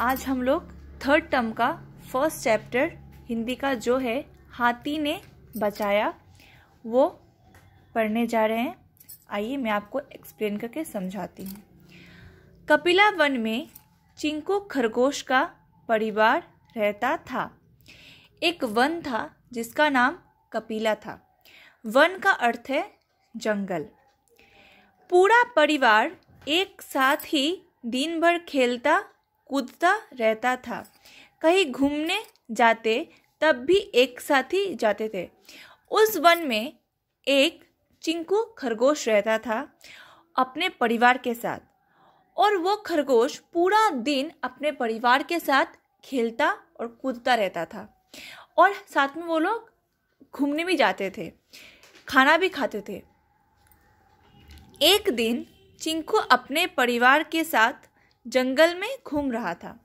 आज हम लोग थर्ड टर्म का फर्स्ट चैप्टर हिंदी का जो है हाथी ने बचाया वो पढ़ने जा रहे हैं आइए मैं आपको एक्सप्लेन करके समझाती हूँ कपिला वन में चिंकू खरगोश का परिवार रहता था एक वन था जिसका नाम कपिला था वन का अर्थ है जंगल पूरा परिवार एक साथ ही दिन भर खेलता कूदता रहता था कहीं घूमने जाते तब भी एक साथ ही जाते थे उस वन में एक चिंकू खरगोश रहता था अपने परिवार के साथ और वो खरगोश पूरा दिन अपने परिवार के साथ खेलता और कूदता रहता था और साथ में वो लोग घूमने भी जाते थे खाना भी खाते थे एक दिन चिंकू अपने परिवार के साथ जंगल में घूम रहा था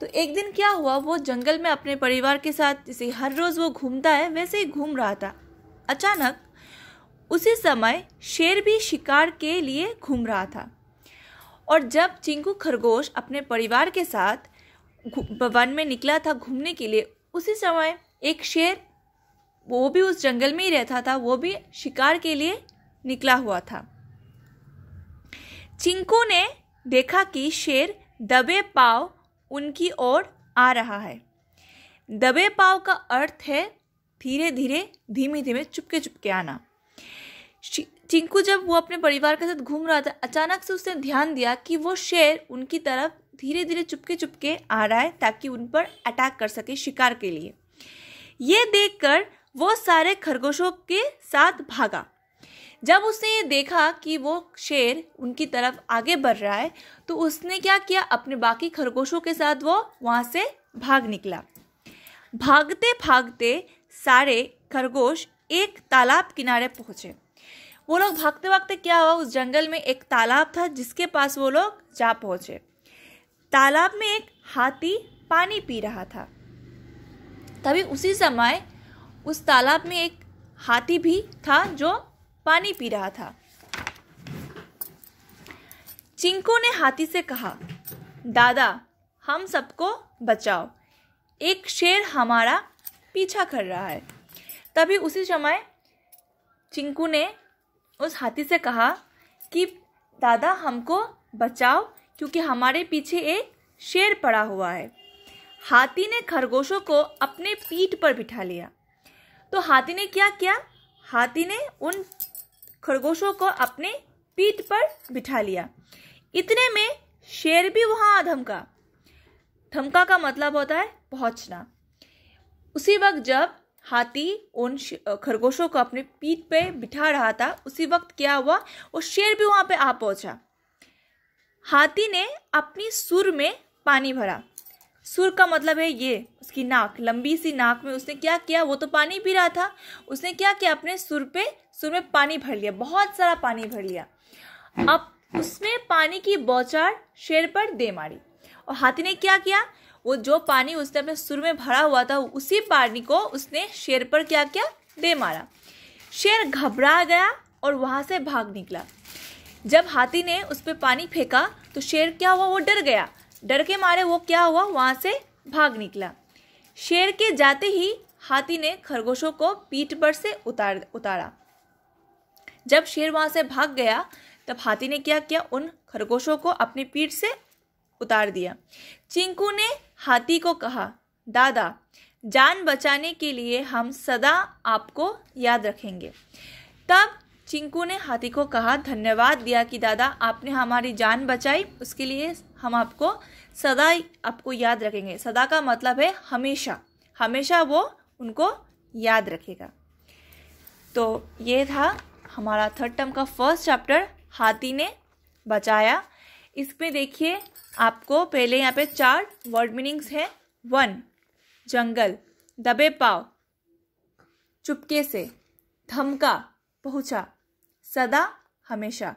तो एक दिन क्या हुआ वो जंगल में अपने परिवार के साथ जैसे हर रोज़ वो घूमता है वैसे ही घूम रहा था अचानक उसी समय शेर भी शिकार के लिए घूम रहा था और जब चिंकू खरगोश अपने परिवार के साथ वन में निकला था घूमने के लिए उसी समय एक शेर वो भी उस जंगल में ही रहता था वो भी शिकार के लिए निकला हुआ था चिंकू ने देखा कि शेर दबे पाव उनकी ओर आ रहा है दबे पाव का अर्थ है धीरे धीरे धीमे धीमे चुपके चुपके आना चिंकू जब वो अपने परिवार के साथ घूम रहा था अचानक से उसने ध्यान दिया कि वो शेर उनकी तरफ धीरे धीरे चुपके चुपके आ रहा है ताकि उन पर अटैक कर सके शिकार के लिए ये देखकर वो सारे खरगोशों के साथ भागा जब उसने ये देखा कि वो शेर उनकी तरफ आगे बढ़ रहा है तो उसने क्या किया अपने बाकी खरगोशों के साथ वो वहाँ से भाग निकला भागते भागते सारे खरगोश एक तालाब किनारे पहुँचे वो लोग भागते भागते क्या हुआ उस जंगल में एक तालाब था जिसके पास वो लोग जा पहुँचे तालाब में एक हाथी पानी पी रहा था तभी उसी समय उस तालाब में एक हाथी भी था जो पानी पी रहा था चिंकू ने हाथी से कहा दादा हम सबको बचाओ एक शेर हमारा पीछा कर रहा है तभी उसी समय चिंकू ने उस हाथी से कहा कि दादा हमको बचाओ क्योंकि हमारे पीछे एक शेर पड़ा हुआ है हाथी ने खरगोशों को अपने पीठ पर बिठा लिया तो हाथी ने क्या किया हाथी ने उन खरगोशों को अपने पीठ पर बिठा लिया इतने में शेर भी वहां आ धमका धमका का मतलब होता है पहुंचना उसी वक्त जब हाथी उन खरगोशों को अपने पीठ पे बिठा रहा था उसी वक्त क्या हुआ वो शेर भी वहां पे आ पहुंचा हाथी ने अपनी सुर में पानी भरा सुर का मतलब है ये उसकी नाक लंबी सी नाक में उसने क्या किया वो तो पानी पी रहा था उसने क्या किया अपने सुर पे सुर में पानी भर लिया बहुत सारा पानी भर लिया अब उसमें पानी की बौछार शेर पर दे मारी और हाथी ने क्या किया वो जो पानी उसने अपने सुर में भरा हुआ था उसी पानी को उसने शेर पर क्या किया दे मारा शेर घबरा गया और वहाँ से भाग निकला जब हाथी ने उस पर पानी फेंका तो शेर क्या हुआ वो डर गया डर के मारे वो क्या हुआ वहाँ से भाग निकला शेर के जाते ही हाथी ने खरगोशों को पीठ पर से उतार उतारा जब शेर वहाँ से भाग गया तब हाथी ने क्या किया उन खरगोशों को अपनी पीठ से उतार दिया चिंकू ने हाथी को कहा दादा जान बचाने के लिए हम सदा आपको याद रखेंगे तब चिंकू ने हाथी को कहा धन्यवाद दिया कि दादा आपने हमारी जान बचाई उसके लिए हम आपको सदा आपको याद रखेंगे सदा का मतलब है हमेशा हमेशा वो उनको याद रखेगा तो ये था हमारा थर्ड टर्म का फर्स्ट चैप्टर हाथी ने बचाया इसमें देखिए आपको पहले यहाँ पे चार वर्ड मीनिंग्स हैं वन जंगल दबे पाव चुपके से धमका पहुँचा सदा हमेशा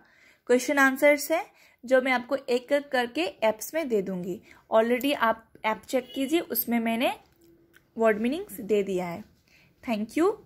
क्वेश्चन आंसर्स हैं जो मैं आपको एक एक करके ऐप्स में दे दूंगी ऑलरेडी आप ऐप चेक कीजिए उसमें मैंने वर्ड मीनिंग्स दे दिया है थैंक यू